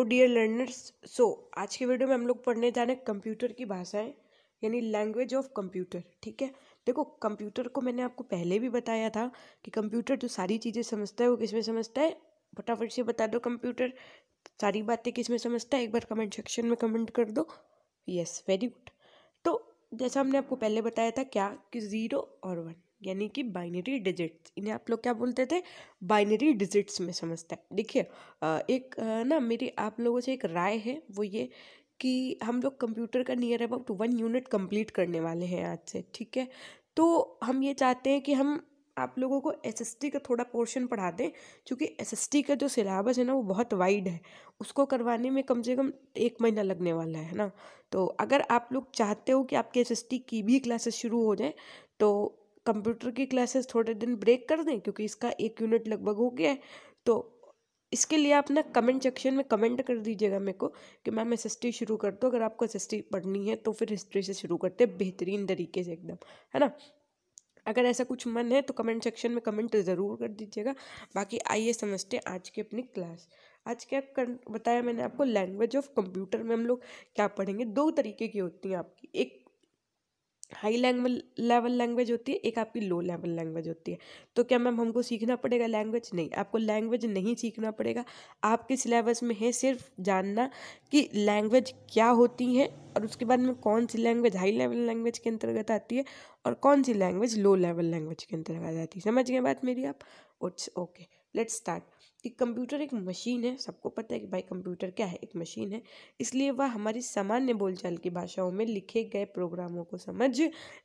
तो dear learners सो आज के वीडियो में हम लोग पढ़ने जा रहे हैं कंप्यूटर की भाषाएं यानी लैंग्वेज ऑफ कंप्यूटर ठीक है देखो कंप्यूटर को मैंने आपको पहले भी बताया था कि कंप्यूटर जो सारी चीज़ें समझता है वो किसमें समझता है फटाफट से बता दो कंप्यूटर सारी बातें किस में समझता है एक बार कमेंट सेक्शन में कमेंट कर दो यस वेरी गुड तो जैसा हमने आपको पहले बताया था क्या कि ज़ीरो और वन यानी कि बाइनरी डिजिट्स इन्हें आप लोग क्या बोलते थे बाइनरी डिजिट्स में समझते हैं देखिए एक ना मेरी आप लोगों से एक राय है वो ये कि हम लोग कंप्यूटर का near about one unit complete करने वाले हैं आज से ठीक है तो हम ये चाहते हैं कि हम आप लोगों को एस का थोड़ा पोर्शन पढ़ा दें क्योंकि एस का जो सिलेबस है ना वो बहुत वाइड है उसको करवाने में कम से कम एक महीना लगने वाला है ना तो अगर आप लोग चाहते हो कि आपके एस की भी क्लासेस शुरू हो जाएँ तो कंप्यूटर की क्लासेस थोड़े दिन ब्रेक कर दें क्योंकि इसका एक यूनिट लगभग हो गया है तो इसके लिए आप ना कमेंट सेक्शन में कमेंट कर दीजिएगा मेरे को कि मैम एस शुरू कर दो अगर आपको एस पढ़नी है तो फिर हिस्ट्री से शुरू करते हैं बेहतरीन तरीके से एकदम है ना अगर ऐसा कुछ मन है तो कमेंट सेक्शन में कमेंट ज़रूर कर दीजिएगा बाकी आइए समझते हैं आज की अपनी क्लास आज क्या कर बताया मैंने आपको लैंग्वेज ऑफ कंप्यूटर में हम लोग क्या पढ़ेंगे दो तरीके की होती हैं आपकी एक हाई लैंग्वेज लेवल लैंग्वेज होती है एक आपकी लो लेवल लैंग्वेज होती है तो क्या मैम हमको सीखना पड़ेगा लैंग्वेज नहीं आपको लैंग्वेज नहीं सीखना पड़ेगा आपके सिलेबस में है सिर्फ जानना कि लैंग्वेज क्या होती है और उसके बाद में कौन सी लैंग्वेज हाई लेवल लैंग्वेज के अंतर्गत आती है और कौन सी लैंग्वेज लो लेवल लैंग्वेज के अंतर्गत आती है समझ गए बात मेरी आप इट्स ओके लेट्स स्टार्ट कि कंप्यूटर एक मशीन है सबको पता है कि भाई कंप्यूटर क्या है एक मशीन है इसलिए वह हमारी सामान्य बोलचाल की भाषाओं में लिखे गए प्रोग्रामों को समझ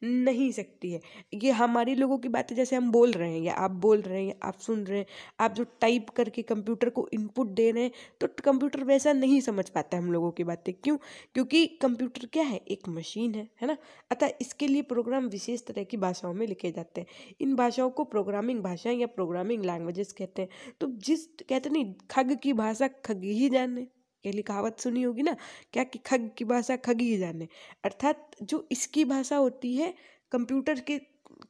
नहीं सकती है ये हमारे लोगों की बातें जैसे हम बोल रहे हैं या आप बोल रहे हैं या आप सुन रहे हैं आप जो टाइप करके कंप्यूटर को इनपुट दे रहे हैं तो कंप्यूटर वैसा नहीं समझ पाता है हम लोगों की बातें क्यों क्योंकि कंप्यूटर क्या है एक मशीन है है ना अतः इसके लिए प्रोग्राम विशेष तरह की भाषाओं में लिखे जाते हैं इन भाषाओं को प्रोग्रामिंग भाषाएँ या प्रोग्रामिंग लैंग्वेजेस कहते हैं तो जिस कहते नहीं खग की भाषा खग ही जाने पहली कहावत सुनी होगी ना क्या कि खग की भाषा खग ही जाने अर्थात जो इसकी भाषा होती है कंप्यूटर के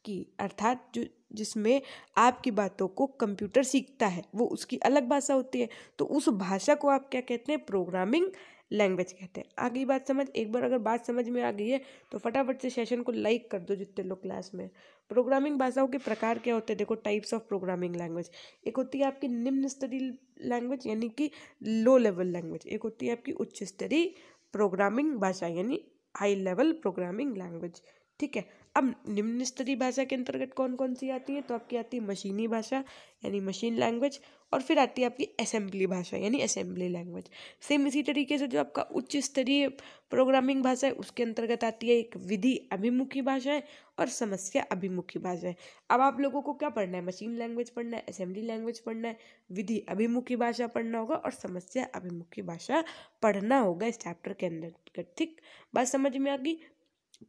की अर्थात जो जिसमें आपकी बातों को कंप्यूटर सीखता है वो उसकी अलग भाषा होती है तो उस भाषा को आप क्या कहते हैं प्रोग्रामिंग लैंग्वेज कहते हैं आगे बात समझ एक बार अगर बात समझ में आ गई है तो फटाफट से सेशन को लाइक कर दो जितने लोग क्लास में प्रोग्रामिंग भाषाओं के प्रकार क्या होते हैं देखो टाइप्स ऑफ प्रोग्रामिंग लैंग्वेज एक होती है आपकी निम्न स्तरीय लैंग्वेज यानी कि लो लेवल लैंग्वेज एक होती है आपकी उच्च स्तरीय प्रोग्रामिंग भाषा यानी हाई लेवल प्रोग्रामिंग लैंग्वेज ठीक है अब निम्न स्तरीय भाषा के अंतर्गत कौन कौन सी आती है तो आपकी आती है मशीनी भाषा यानी मशीन लैंग्वेज और फिर आती है आपकी असेंबली भाषा यानी असेंबली लैंग्वेज सेम इसी तरीके से जो आपका उच्च स्तरीय प्रोग्रामिंग भाषा है उसके अंतर्गत आती है एक विधि अभिमुखी भाषा है और समस्या अभिमुखी भाषा है अब आप लोगों को क्या पढ़ना है मशीन लैंग्वेज पढ़ना है असेंबली लैंग्वेज पढ़ना है विधि अभिमुखी भाषा पढ़ना होगा और समस्या अभिमुखी भाषा पढ़ना होगा इस चैप्टर के अंदर ठीक बात समझ में आ गई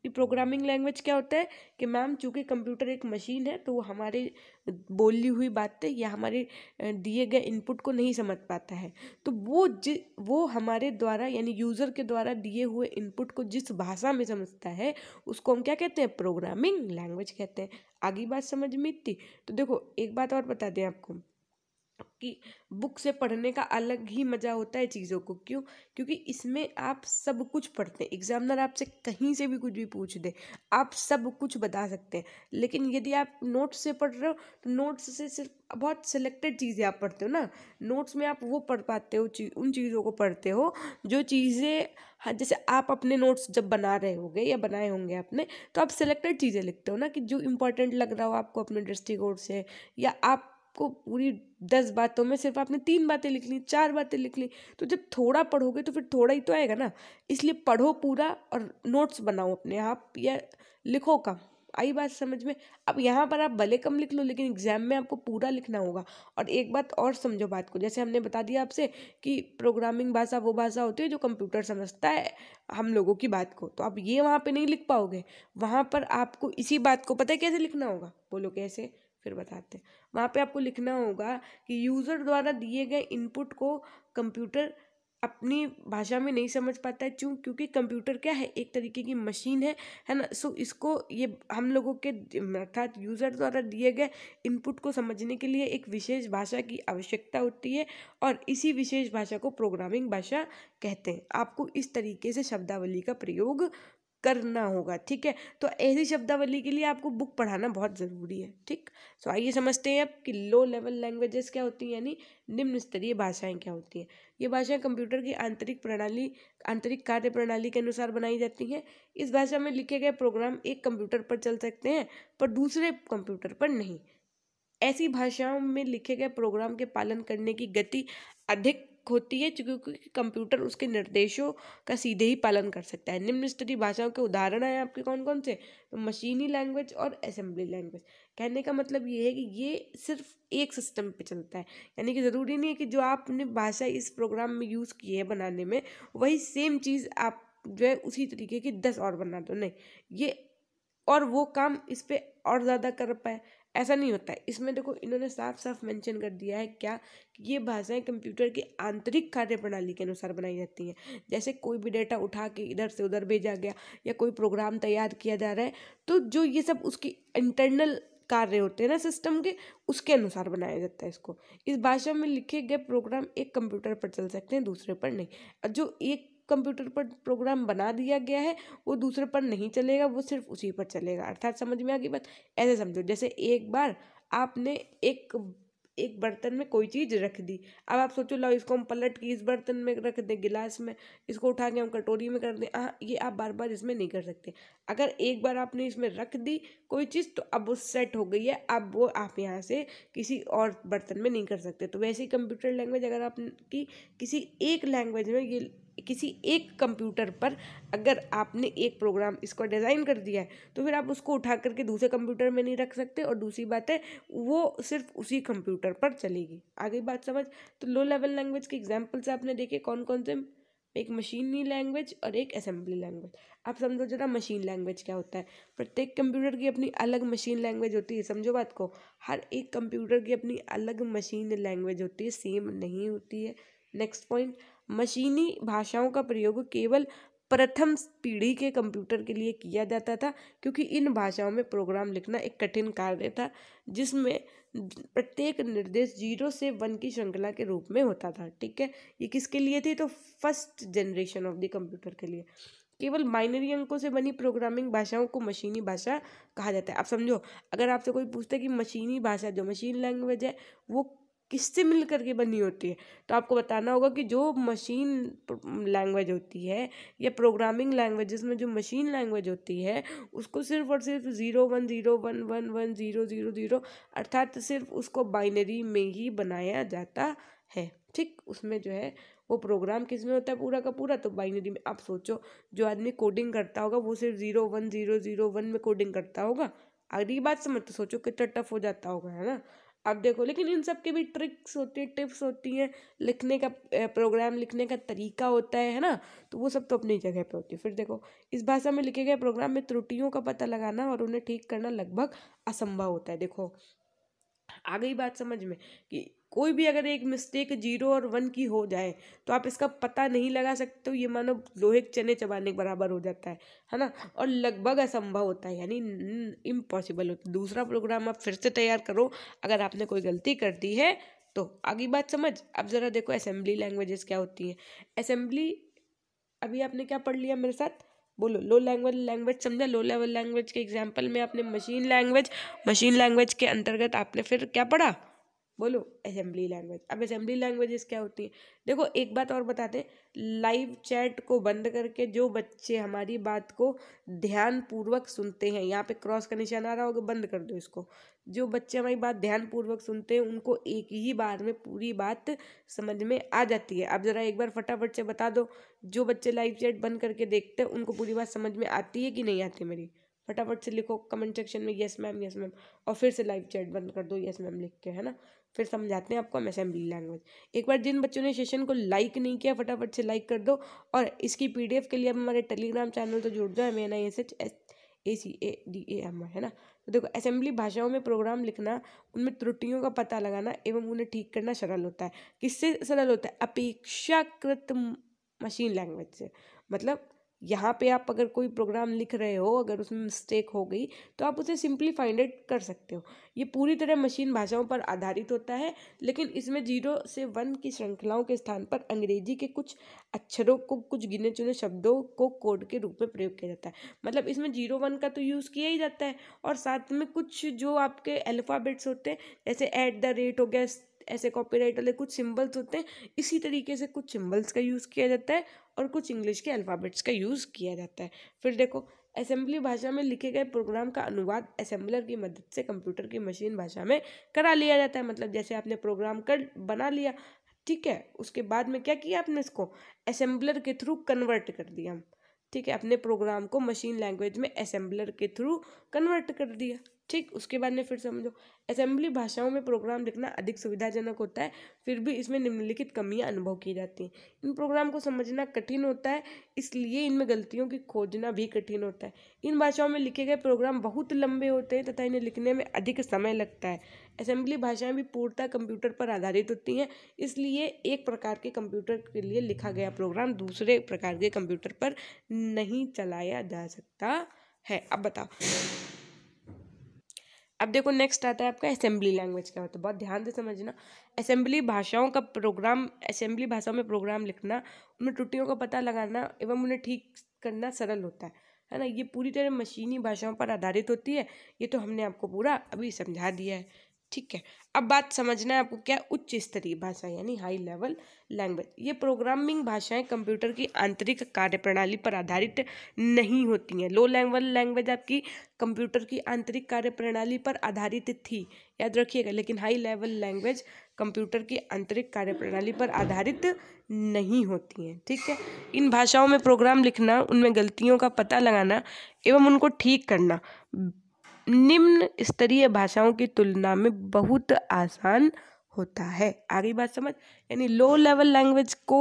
कि प्रोग्रामिंग लैंग्वेज क्या होता है कि मैम चूंकि कंप्यूटर एक मशीन है तो वो हमारे बोली हुई बातें या हमारे दिए गए इनपुट को नहीं समझ पाता है तो वो जि वो हमारे द्वारा यानी यूज़र के द्वारा दिए हुए इनपुट को जिस भाषा में समझता है उसको हम क्या कहते हैं प्रोग्रामिंग लैंग्वेज कहते हैं आगे बात समझ में इतनी तो देखो एक बात और बता दें आपको कि बुक से पढ़ने का अलग ही मज़ा होता है चीज़ों को क्यों क्योंकि इसमें आप सब कुछ पढ़ते हैं एग्जामिनर आपसे कहीं से भी कुछ भी पूछ दे आप सब कुछ बता सकते हैं लेकिन यदि आप नोट्स से पढ़ रहे हो तो नोट्स से सिर्फ बहुत सिलेक्टेड चीज़ें आप पढ़ते हो ना नोट्स में आप वो पढ़ पाते हो चीज उन चीज़ों को पढ़ते हो जो चीज़ें हाँ जैसे आप अपने नोट्स जब बना रहे होंगे या बनाए होंगे आपने तो आप सिलेक्टेड चीज़ें लिखते हो ना कि जो इम्पोर्टेंट लग रहा हो आपको अपने दृष्टिकोण से या आप आपको पूरी दस बातों में सिर्फ आपने तीन बातें लिख ली चार बातें लिख ली तो जब थोड़ा पढ़ोगे तो फिर थोड़ा ही तो आएगा ना इसलिए पढ़ो पूरा और नोट्स बनाओ अपने आप या लिखो कम आई बात समझ में अब यहाँ पर आप भले कम लिख लो लेकिन एग्जाम में आपको पूरा लिखना होगा और एक बात और समझो बात को जैसे हमने बता दिया आपसे कि प्रोग्रामिंग भाषा वो भाषा होती है जो कंप्यूटर समझता है हम लोगों की बात को तो आप ये वहाँ पे नहीं लिख पाओगे वहाँ पर आपको इसी बात को पता है कैसे लिखना होगा बोलो कैसे फिर बताते हैं वहाँ पे आपको लिखना होगा कि यूज़र द्वारा दिए गए इनपुट को कंप्यूटर अपनी भाषा में नहीं समझ पाता है क्यों क्योंकि कंप्यूटर क्या है एक तरीके की मशीन है है ना सो इसको ये हम लोगों के अर्थात यूज़र द्वारा दिए गए इनपुट को समझने के लिए एक विशेष भाषा की आवश्यकता होती है और इसी विशेष भाषा को प्रोग्रामिंग भाषा कहते हैं आपको इस तरीके से शब्दावली का प्रयोग करना होगा ठीक है तो ऐसी शब्दावली के लिए आपको बुक पढ़ाना बहुत ज़रूरी है ठीक सो आइए समझते हैं अब कि लो लेवल लैंग्वेजेस क्या होती हैं यानी निम्न स्तरीय भाषाएं क्या होती हैं ये भाषाएं कंप्यूटर की आंतरिक प्रणाली आंतरिक कार्य प्रणाली के अनुसार बनाई जाती हैं इस भाषा में लिखे गए प्रोग्राम एक कंप्यूटर पर चल सकते हैं पर दूसरे कंप्यूटर पर नहीं ऐसी भाषाओं में लिखे गए प्रोग्राम के पालन करने की गति अधिक होती है क्योंकि कंप्यूटर उसके निर्देशों का सीधे ही पालन कर सकता है निम्न स्तरीय भाषाओं के उदाहरण हैं आपके कौन कौन से तो मशीनी लैंग्वेज और असेंबली लैंग्वेज कहने का मतलब ये है कि ये सिर्फ एक सिस्टम पे चलता है यानी कि ज़रूरी नहीं है कि जो आपने भाषा इस प्रोग्राम में यूज़ की है बनाने में वही सेम चीज़ आप जो है उसी तरीके की दस और बना दो नहीं ये और वो काम इस पर और ज़्यादा कर पाए ऐसा नहीं होता है इसमें देखो इन्होंने साफ साफ मेंशन कर दिया है क्या ये भाषाएं कंप्यूटर की आंतरिक कार्य प्रणाली के अनुसार बनाई जाती हैं जैसे कोई भी डेटा उठा के इधर से उधर भेजा गया या कोई प्रोग्राम तैयार किया जा रहा है तो जो ये सब उसकी इंटरनल कार्य होते हैं ना सिस्टम के उसके अनुसार बनाया जाता है इसको इस भाषा में लिखे गए प्रोग्राम एक कंप्यूटर पर चल सकते हैं दूसरे पर नहीं जो एक कंप्यूटर पर प्रोग्राम बना दिया गया है वो दूसरे पर नहीं चलेगा वो सिर्फ उसी पर चलेगा अर्थात समझ में आ गई बात ऐसे समझो जैसे एक बार आपने एक एक बर्तन में कोई चीज़ रख दी अब आप सोचो लाओ इसको हम पलट के इस बर्तन में रख दें गिलास में इसको उठा के हम कटोरी में कर दें हाँ ये आप बार बार इसमें नहीं कर सकते अगर एक बार आपने इसमें रख दी कोई चीज़ तो अब वो सेट हो गई है अब वो आप यहाँ से किसी और बर्तन में नहीं कर सकते तो वैसे ही कंप्यूटर लैंग्वेज अगर आपकी किसी एक लैंग्वेज में ये किसी एक कंप्यूटर पर अगर आपने एक प्रोग्राम इसको डिज़ाइन कर दिया है तो फिर आप उसको उठा करके दूसरे कंप्यूटर में नहीं रख सकते और दूसरी बात है वो सिर्फ उसी कंप्यूटर पर चलेगी आगे बात समझ तो लो लेवल लैंग्वेज के एग्जाम्पल्स आपने देखे कौन कौन से एक मशीनी लैंग्वेज और एक असेंबली लैंग्वेज आप समझो जरा मशीन लैंग्वेज क्या होता है प्रत्येक कंप्यूटर की अपनी अलग मशीन लैंग्वेज होती है समझो बात को हर एक कंप्यूटर की अपनी अलग मशीन लैंग्वेज होती है सेम नहीं होती है नेक्स्ट पॉइंट मशीनी भाषाओं का प्रयोग केवल प्रथम पीढ़ी के कंप्यूटर के लिए किया जाता था क्योंकि इन भाषाओं में प्रोग्राम लिखना एक कठिन कार्य था जिसमें प्रत्येक निर्देश जीरो से वन की श्रृंखला के रूप में होता था ठीक है ये किसके लिए थी तो first generation of the computer के लिए केवल माइनरी अंकों से बनी प्रोग्रामिंग भाषाओं को मशीनी भाषा कहा जाता है आप समझो अगर आपसे कोई पूछता है कि मशीनी भाषा जो मशीन लैंग्वेज है वो किससे मिल करके बनी होती है तो आपको बताना होगा कि जो मशीन लैंग्वेज होती है या प्रोग्रामिंग लैंग्वेजेस में जो मशीन लैंग्वेज होती है उसको सिर्फ और सिर्फ zero one zero one one one zero zero zero अर्थात सिर्फ उसको बाइनरी में ही बनाया जाता है ठीक उसमें जो है वो प्रोग्राम किस में होता है पूरा का पूरा तो बाइनरी में आप सोचो जो आदमी कोडिंग करता होगा वो सिर्फ zero one zero zero one में कोडिंग करता होगा अगली बात समझ तो सोचो कितना टफ हो जाता होगा है ना आप देखो लेकिन इन सब के भी ट्रिक्स होती है टिप्स होती हैं लिखने का प्रोग्राम लिखने का तरीका होता है है ना तो वो सब तो अपनी जगह पे होती है फिर देखो इस भाषा में लिखे गए प्रोग्राम में त्रुटियों का पता लगाना और उन्हें ठीक करना लगभग असंभव होता है देखो आ गई बात समझ में कि कोई भी अगर एक मिस्टेक जीरो और वन की हो जाए तो आप इसका पता नहीं लगा सकते हो तो ये मानो लोहे के चने चबाने के बराबर हो जाता है है ना और लगभग असंभव होता है यानी इम्पॉसिबल होता है दूसरा प्रोग्राम आप फिर से तैयार करो अगर आपने कोई गलती कर दी है तो आगे बात समझ अब ज़रा देखो असेंबली लैंग्वेजेस क्या होती हैं असेंबली अभी आपने क्या पढ़ लिया मेरे साथ बोलो लो लैंग्वेज लैंग्वेज समझा लो लेवल लैंग्वेज के एग्जाम्पल में आपने मशीन लैंग्वेज मशीन लैंग्वेज के अंतर्गत आपने फिर क्या पढ़ा बोलो असेंबली लैंग्वेज अब असेंबली लैंग्वेजेस क्या होती है देखो एक बात और बताते हैं लाइव चैट को बंद करके जो बच्चे हमारी बात को ध्यानपूर्वक सुनते हैं यहाँ पे क्रॉस का निशान आ रहा होगा बंद कर दो इसको जो बच्चे हमारी बात ध्यानपूर्वक सुनते हैं उनको एक ही बार में पूरी बात समझ में आ जाती है अब ज़रा एक बार फटाफट से बता दो जो बच्चे लाइव चैट बंद करके देखते हैं उनको पूरी बात समझ में आती है कि नहीं आती मेरी फटाफट से लिखो कमेंट सेक्शन में यस मैम यस मैम और फिर से लाइव चैट बंद कर दो यस मैम लिख के है ना फिर समझाते हैं आपको हम असेंबली लैंग्वेज एक बार जिन बच्चों ने सेशन को लाइक नहीं किया फटाफट से लाइक कर दो और इसकी पीडीएफ के लिए आप हमारे टेलीग्राम चैनल तो जुड़ जाओ M N I S H S A C A D A M है ना तो देखो असेंबली भाषाओं में प्रोग्राम लिखना उनमें त्रुटियों का पता लगाना एवं उन्हें ठीक करना सरल होता है किससे सरल होता है अपेक्षाकृत मशीन लैंग्वेज से मतलब यहाँ पे आप अगर कोई प्रोग्राम लिख रहे हो अगर उसमें मिस्टेक हो गई तो आप उसे सिंपली फाइंड आउट कर सकते हो ये पूरी तरह मशीन भाषाओं पर आधारित होता है लेकिन इसमें जीरो से वन की श्रृंखलाओं के स्थान पर अंग्रेजी के कुछ अक्षरों को कुछ गिने चुने शब्दों को कोड के रूप में प्रयोग किया जाता है मतलब इसमें जीरो वन का तो यूज़ किया ही जाता है और साथ में कुछ जो आपके अल्फ़ाबेट्स होते हैं जैसे ऐट द रेट हो गया ऐसे कॉपीराइट वाले कुछ सिम्बल्स होते हैं इसी तरीके से कुछ सिम्बल्स का यूज़ किया जाता है और कुछ इंग्लिश के अल्फ़ाबेट्स का यूज़ किया जाता है फिर देखो असेंबली भाषा में लिखे गए प्रोग्राम का अनुवाद असेंबलर की मदद से कंप्यूटर की मशीन भाषा में करा लिया जाता है मतलब जैसे आपने प्रोग्राम कर बना लिया ठीक है उसके बाद में क्या किया आपने इसको असेंबलर के थ्रू कन्वर्ट कर दिया ठीक है अपने प्रोग्राम को मशीन लैंग्वेज में असेंबलर के थ्रू कन्वर्ट कर दिया ठीक उसके बाद में फिर समझो असेंबली भाषाओं में प्रोग्राम लिखना अधिक सुविधाजनक होता है फिर भी इसमें निम्नलिखित कमियां अनुभव की जाती हैं इन प्रोग्राम को समझना कठिन होता है इसलिए इनमें गलतियों की खोजना भी कठिन होता है इन भाषाओं में लिखे गए प्रोग्राम बहुत लंबे होते हैं तथा इन्हें लिखने में अधिक समय लगता है असेंबली भाषाएँ भी पूर्णतः कंप्यूटर पर आधारित होती हैं इसलिए एक प्रकार के कंप्यूटर के लिए लिखा गया प्रोग्राम दूसरे प्रकार के कंप्यूटर पर नहीं चलाया जा सकता है अब बताओ अब देखो नेक्स्ट आता है आपका असेंबली लैंग्वेज क्या होता है बहुत ध्यान से समझना असेंबली भाषाओं का प्रोग्राम असेंबली भाषाओं में प्रोग्राम लिखना उनमें त्रुटियों का पता लगाना एवं उन्हें ठीक करना सरल होता है है ना ये पूरी तरह मशीनी भाषाओं पर आधारित होती है ये तो हमने आपको पूरा अभी समझा दिया है ठीक है अब बात समझना है आपको क्या उच्च स्तरीय भाषा यानी हाई लेवल लैंग्वेज ये प्रोग्रामिंग भाषाएं कंप्यूटर की आंतरिक कार्यप्रणाली पर आधारित नहीं होती हैं लो लेवल लैंग्वेज आपकी कंप्यूटर की आंतरिक कार्यप्रणाली पर आधारित थी याद रखिएगा लेकिन हाई लेवल लैंग्वेज कंप्यूटर की आंतरिक कार्यप्रणाली पर आधारित नहीं होती हैं ठीक है इन भाषाओं में प्रोग्राम लिखना उनमें गलतियों का पता लगाना एवं उनको ठीक करना निम्न स्तरीय भाषाओं की तुलना में बहुत आसान होता है आगे बात समझ यानी लो लेवल लैंग्वेज को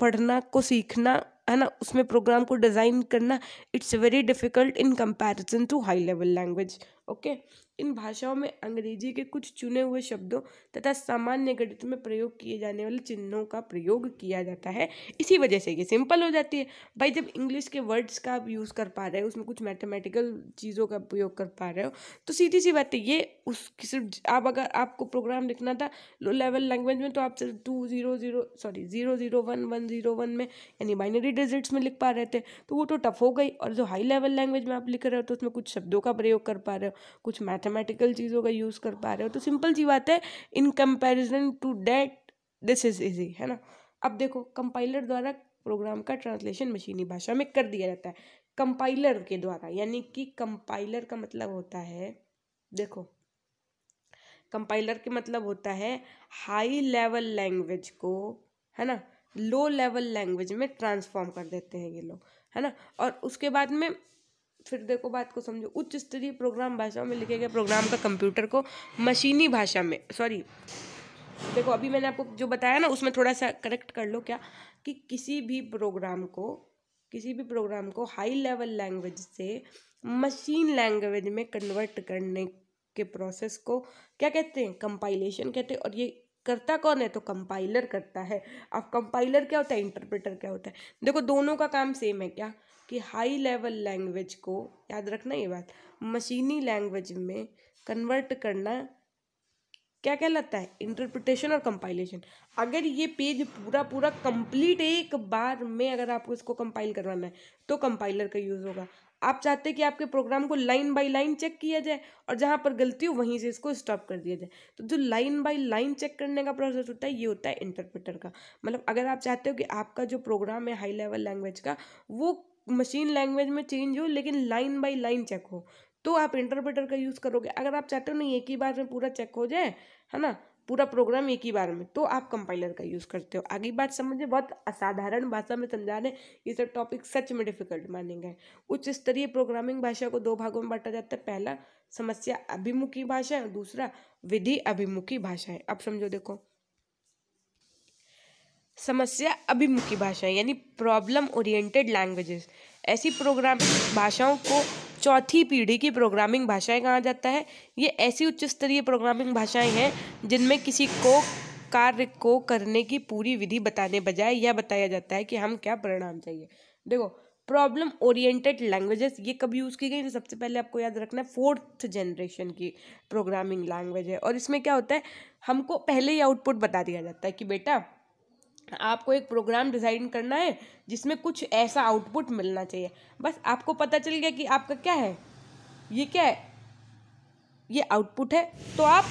पढ़ना को सीखना है ना उसमें प्रोग्राम को डिज़ाइन करना it's very difficult in comparison to high level language okay इन भाषाओं में अंग्रेजी के कुछ चुने हुए शब्दों तथा सामान्य गणित में प्रयोग किए जाने वाले चिन्हों का प्रयोग किया जाता है इसी वजह से ये सिंपल हो जाती है भाई जब इंग्लिश के वर्ड्स का आप यूज़ कर पा रहे हो उसमें कुछ मैथमेटिकल चीज़ों का प्रयोग कर पा रहे हो तो सीधी सी बात है ये उस सिर्फ आप अगर आपको प्रोग्राम लिखना था लो लेवल लैंग्वेज में तो आप सिर्फ two zero zero sorry zero zero one one zero one में यानी बाइनरी डिजिट्स में लिख पा रहे थे तो वो तो टफ हो गई और जो हाई लेवल लैंग्वेज में आप लिख रहे हो तो उसमें कुछ शब्दों का प्रयोग कर पा रहे हो कुछ मैथमेटिकल चीज़ों का यूज़ कर पा रहे हो तो सिंपल सी बात है in comparison to that this is easy है ना अब देखो कंपाइलर द्वारा प्रोग्राम का ट्रांसलेशन मशीनी भाषा में कर दिया जाता है कंपाइलर के द्वारा यानी कि कंपाइलर का मतलब होता है देखो कंपाइलर के मतलब होता है हाई लेवल लैंग्वेज को है ना लो लेवल लैंग्वेज में ट्रांसफॉर्म कर देते हैं ये लोग है ना और उसके बाद में फिर देखो बात को समझो उच्च स्तरीय प्रोग्राम भाषा में लिखे गए प्रोग्राम का कंप्यूटर को मशीनी भाषा में सॉरी देखो अभी मैंने आपको जो बताया ना उसमें थोड़ा सा करेक्ट कर लो क्या कि किसी भी प्रोग्राम को किसी भी प्रोग्राम को हाई लेवल लैंग्वेज से मशीन लैंग्वेज में कन्वर्ट करने के प्रोसेस को क्या कहते हैं कंपाइलेशन कहते हैं और ये करता कौन है तो कंपाइलर करता है अब कंपाइलर क्या होता है इंटरप्रेटर क्या होता है देखो दोनों का काम सेम है क्या कि हाई लेवल लैंग्वेज को याद रखना ये बात मशीनी लैंग्वेज में कन्वर्ट करना क्या कहलाता है इंटरप्रिटेशन और कंपाइलेशन अगर ये पेज पूरा पूरा कंप्लीट एक बार में अगर आपको इसको कंपाइल करवाना है तो कंपाइलर का यूज़ होगा आप चाहते हैं कि आपके प्रोग्राम को लाइन बाय लाइन चेक किया जाए और जहाँ पर गलती हो वहीं से इसको स्टॉप कर दिया जाए तो जो लाइन बाय लाइन चेक करने का प्रोसेस होता है ये होता है इंटरप्रेटर का मतलब अगर आप चाहते हो कि आपका जो प्रोग्राम है हाई लेवल लैंग्वेज का वो मशीन लैंग्वेज में चेंज हो लेकिन लाइन बाई लाइन चेक हो तो आप इंटरप्रेटर का यूज़ करोगे अगर आप चाहते हो नहीं एक ही बार में पूरा चेक हो जाए है ना पूरा प्रोग्राम एक ही बार में तो आप कंपाइलर का यूज़ करते हो आगे बात समझे बहुत असाधारण भाषा में समझा रहे ये सब टॉपिक सच में डिफिकल्ट माने गए उच्च स्तरीय प्रोग्रामिंग भाषा को दो भागों में बांटा जाता है पहला समस्या अभिमुखी भाषा है और दूसरा विधि अभिमुखी भाषा है अब समझो देखो समस्या अभिमुखी भाषाएं यानी प्रॉब्लम ओरिएंटेड लैंग्वेजेस ऐसी प्रोग्राम भाषाओं को चौथी पीढ़ी की प्रोग्रामिंग भाषाएं कहा जाता है ये ऐसी उच्च स्तरीय प्रोग्रामिंग भाषाएं हैं जिनमें किसी को कार्य को करने की पूरी विधि बताने बजाय यह बताया जाता है कि हम क्या परिणाम चाहिए देखो प्रॉब्लम ओरिएंटेड लैंग्वेजेस ये कब यूज़ की गई तो सबसे पहले आपको याद रखना है फोर्थ जनरेशन की प्रोग्रामिंग लैंग्वेज है और इसमें क्या होता है हमको पहले ही आउटपुट बता दिया जाता है कि बेटा आपको एक प्रोग्राम डिज़ाइन करना है जिसमें कुछ ऐसा आउटपुट मिलना चाहिए बस आपको पता चल गया कि आपका क्या है ये क्या है ये आउटपुट है तो आप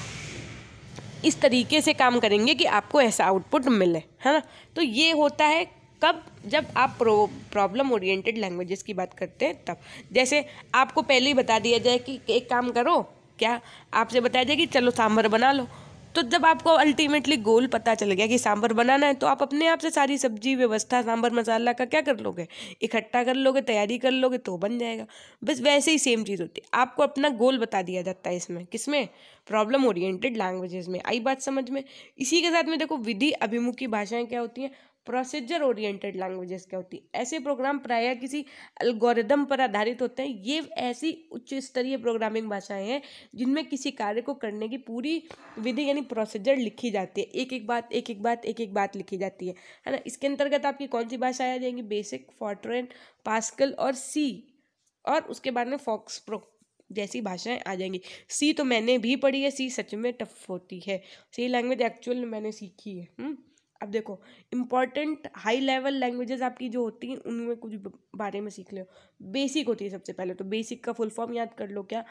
इस तरीके से काम करेंगे कि आपको ऐसा आउटपुट मिले है ना तो ये होता है कब जब आप प्रो प्रॉब्लम ओरिएंटेड लैंग्वेजेस की बात करते हैं तब जैसे आपको पहले ही बता दिया जाए कि एक काम करो क्या आपसे बताया जाए कि चलो सांभर बना लो तो जब आपको अल्टीमेटली गोल पता चल गया कि सांभर बनाना है तो आप अपने आप से सारी सब्जी व्यवस्था सांभर मसाला का क्या कर लोगे इकट्ठा कर लोगे तैयारी कर लोगे तो बन जाएगा बस वैसे ही सेम चीज़ होती है आपको अपना गोल बता दिया जाता है इसमें किसमें प्रॉब्लम ओरिएंटेड लैंग्वेजेस में आई बात समझ में इसी के साथ में देखो विधि अभिमुखी भाषाएं क्या होती हैं प्रोसीजर ओरिएंटेड लैंग्वेजेस क्या होती है ऐसे प्रोग्राम प्रायः किसी अल्गोरिदम पर आधारित होते हैं ये ऐसी उच्च स्तरीय प्रोग्रामिंग भाषाएं हैं जिनमें किसी कार्य को करने की पूरी विधि यानी प्रोसीजर लिखी जाती है एक एक बात एक एक बात एक एक बात लिखी जाती है है ना इसके अंतर्गत आपकी कौन सी भाषाएं आ जाएंगी बेसिक फॉट्रेन पास्कल और सी और उसके बाद में फॉक्स प्रो जैसी भाषाएं आ जाएंगी सी तो मैंने भी पढ़ी है सी सच में टफ होती है सी लैंग्वेज एक्चुअल मैंने सीखी है हुँ? हम्म? अब देखो इम्पॉर्टेंट हाई लेवल लैंग्वेजेस आपकी जो होती हैं उनमें कुछ बारे में सीख लो बेसिक होती है सबसे पहले तो बेसिक का फुल फॉर्म याद कर लो क्या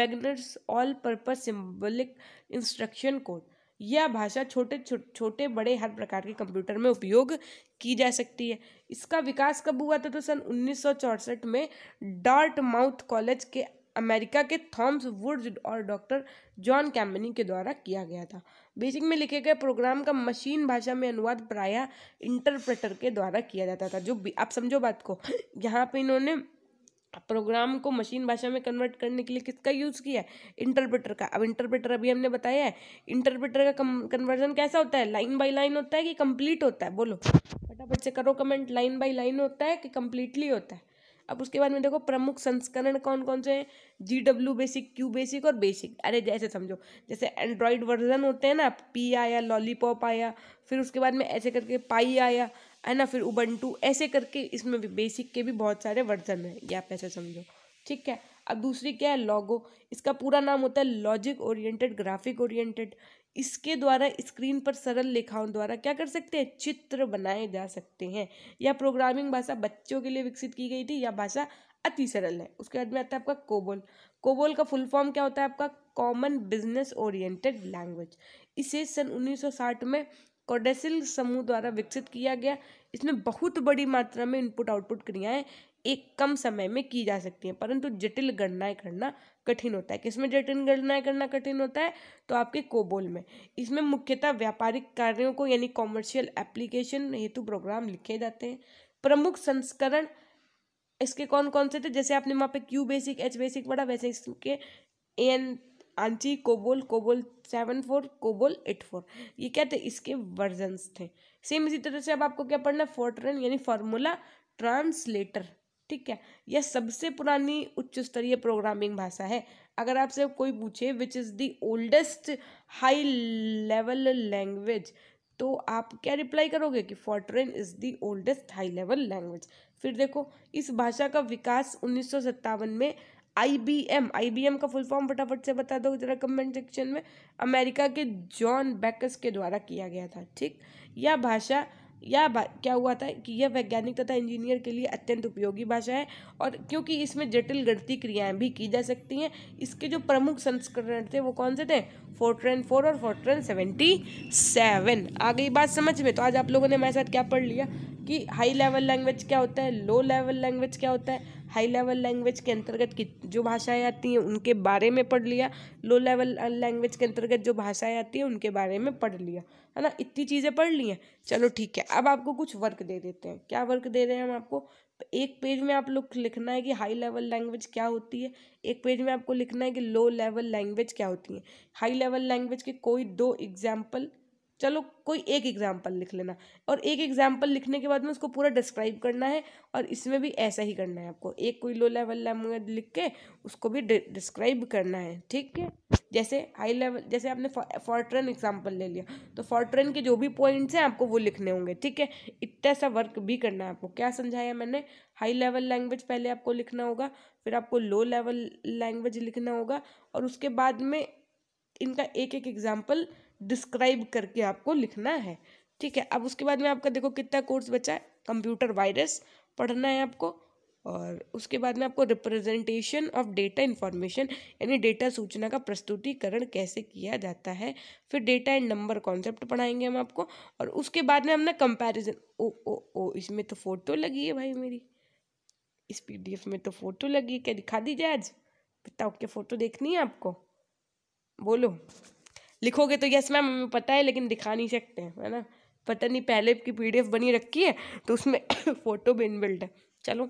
beginner's all purpose symbolic instruction code यह भाषा छोटे छो, छोटे बड़े हर प्रकार के कंप्यूटर में उपयोग की जा सकती है इसका विकास कब हुआ था तो सन उन्नीस में डार्ट माउथ कॉलेज के अमेरिका के थॉम्स वुड्स और डॉक्टर जॉन कैम्बनी के द्वारा किया गया था बेसिक में लिखे गए प्रोग्राम का मशीन भाषा में अनुवाद प्रायः इंटरप्रेटर के द्वारा किया जाता था जो आप समझो बात को यहाँ पे इन्होंने प्रोग्राम को मशीन भाषा में कन्वर्ट करने के लिए किसका यूज़ किया है इंटरप्रेटर का अब इंटरप्रेटर अभी हमने बताया है इंटरप्रेटर का कन्वर्जन कैसा होता है लाइन बाय लाइन होता है कि कंप्लीट होता है बोलो फटाफट से करो कमेंट लाइन बाय लाइन होता है कि कंप्लीटली होता है अब उसके बाद में देखो प्रमुख संस्करण कौन कौन से हैं G W BASIC Q BASIC और बेसिक अरे जैसे समझो जैसे एंड्रॉयड वर्जन होते हैं ना पी आया लॉलीपॉप आया फिर उसके बाद में ऐसे करके पाई आया है ना फिर उबंटू ऐसे करके इसमें भी बेसिक के भी बहुत सारे वर्जन हैं ये आप ऐसे समझो ठीक है अब दूसरी क्या है लॉगो इसका पूरा नाम होता है लॉजिक ओरिएंटेड ग्राफिक ओरिएंटेड इसके द्वारा स्क्रीन पर सरल लेखाओं द्वारा क्या कर सकते हैं चित्र बनाए जा सकते हैं यह प्रोग्रामिंग भाषा बच्चों के लिए विकसित की गई थी यह भाषा अति सरल है उसके बाद में आता है आपका कोबोल कोबोल का फुल फॉर्म क्या होता है आपका कॉमन बिजनेस ओरिएंटेड लैंग्वेज इसे सन 1960 में कोडेसिल समूह द्वारा विकसित किया गया इसमें बहुत बड़ी मात्रा में इनपुट आउटपुट क्रियाएं एक कम समय में की जा सकती हैं परंतु जटिल गणनाएं करना कठिन होता है किसमें जटिल गणनाएं करना कठिन होता है तो आपके कोबोल में इसमें मुख्यतः व्यापारिक कार्यों को यानी कॉमर्शियल एप्लीकेशन हेतु प्रोग्राम लिखे जाते हैं प्रमुख संस्करण इसके कौन कौन से थे जैसे आपने वहाँ पे क्यू बेसिक एच बेसिक पढ़ा वैसे इसके ए एन आंची COBOL COBOL seven four COBOL eight four ये क्या थे इसके वर्जन्स थे सेम इसी तरह से अब आपको क्या पढ़ना है फोर्ट्रेन यानी फार्मूला ट्रांसलेटर ठीक है यह सबसे पुरानी उच्च स्तरीय प्रोग्रामिंग भाषा है अगर आपसे कोई पूछे which is the oldest high level language तो आप क्या रिप्लाई करोगे कि FORTRAN is the oldest high level language फिर देखो इस भाषा का विकास उन्नीस में I B M I B M का फुल फॉर्म फटाफट से बता दो जरा कमेंट सेक्शन में अमेरिका के जॉन बैकस के द्वारा किया गया था ठीक यह भाषा या क्या हुआ था कि यह वैज्ञानिक तथा इंजीनियर के लिए अत्यंत उपयोगी भाषा है और क्योंकि इसमें जटिल गणती क्रियाएं भी की जा सकती हैं इसके जो प्रमुख संस्करण थे वो कौन से थे फोर्ट्रेन फोर और फोर्ट्रेन सेवेंटी सेवन आ गई बात समझ में तो आज आप लोगों ने हमारे साथ क्या पढ़ लिया कि हाई लेवल लैंग्वेज क्या होता है लो लेवल लैंग्वेज क्या होता है हाई लेवल लैंग्वेज के अंतर्गत कि जो भाषाएं आती हैं उनके बारे में पढ़ लिया लो लेवल लैंग्वेज के अंतर्गत जो भाषाएं आती हैं उनके बारे में पढ़ लिया है ना इतनी चीज़ें पढ़ ली हैं चलो ठीक है अब आपको कुछ वर्क दे देते हैं क्या वर्क दे रहे हैं हम आपको एक पेज में आप लोग लिखना है कि हाई लेवल लैंग्वेज क्या होती है एक पेज में आपको लिखना है कि लो लेवल लैंग्वेज क्या होती है हाई लेवल लैंग्वेज के कोई दो एग्जाम्पल चलो कोई एक एग्जाम्पल लिख लेना और एक एग्जाम्पल लिखने के बाद में उसको पूरा डिस्क्राइब करना है और इसमें भी ऐसा ही करना है आपको एक कोई लो लेवल लैंग्वेज लिख के उसको भी डिस्क्राइब करना है ठीक है जैसे हाई लेवल जैसे आपने फॉर्ट्रेन एग्जाम्पल ले लिया तो फॉर्ट्रेन के जो भी पॉइंट्स हैं आपको वो लिखने होंगे ठीक है इतना सा वर्क भी करना है आपको क्या समझाया मैंने हाई लेवल लैंग्वेज पहले आपको लिखना होगा फिर आपको लो लेवल लैंग्वेज लिखना होगा और उसके बाद में इनका एक एक एग्जाम्पल डिस्क्राइब करके आपको लिखना है ठीक है अब उसके बाद में आपका देखो कितना कोर्स बचा है कंप्यूटर वायरस पढ़ना है आपको और उसके बाद में आपको रिप्रेजेंटेशन ऑफ डेटा इन्फॉर्मेशन यानी डेटा सूचना का प्रस्तुतिकरण कैसे किया जाता है फिर डेटा एंड नंबर कॉन्सेप्ट पढ़ाएंगे हम आपको और उसके बाद में हमने कंपैरिजन ओ ओ ओ इसमें तो फोटो लगी है भाई मेरी इस पीडीएफ में तो फोटो लगी है क्या दिखा दीजिए आज बताओ क्या फ़ोटो देखनी है आपको बोलो लिखोगे तो यस मैम हमें पता है लेकिन दिखा नहीं सकते हैं है ना पता नहीं पहले की पी बनी रखी है तो उसमें फ़ोटो भी इनबिल्ट है चलो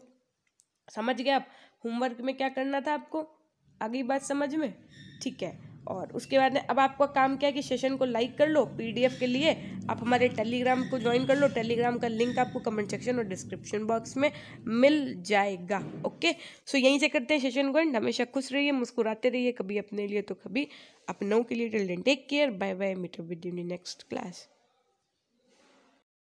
समझ गए आप होमवर्क में क्या करना था आपको आगे बात समझ में ठीक है और उसके बाद में अब आपका काम क्या है कि सेशन को लाइक कर लो पीडीएफ के लिए आप हमारे टेलीग्राम को ज्वाइन कर लो टेलीग्राम का लिंक आपको कमेंट सेक्शन और डिस्क्रिप्शन बॉक्स में मिल जाएगा ओके सो यहीं से करते हैं सेशन को एंड हमेशा खुश रहिए मुस्कुराते रहिए कभी अपने लिए तो कभी अपनों के लिए take care bye bye meter with you next class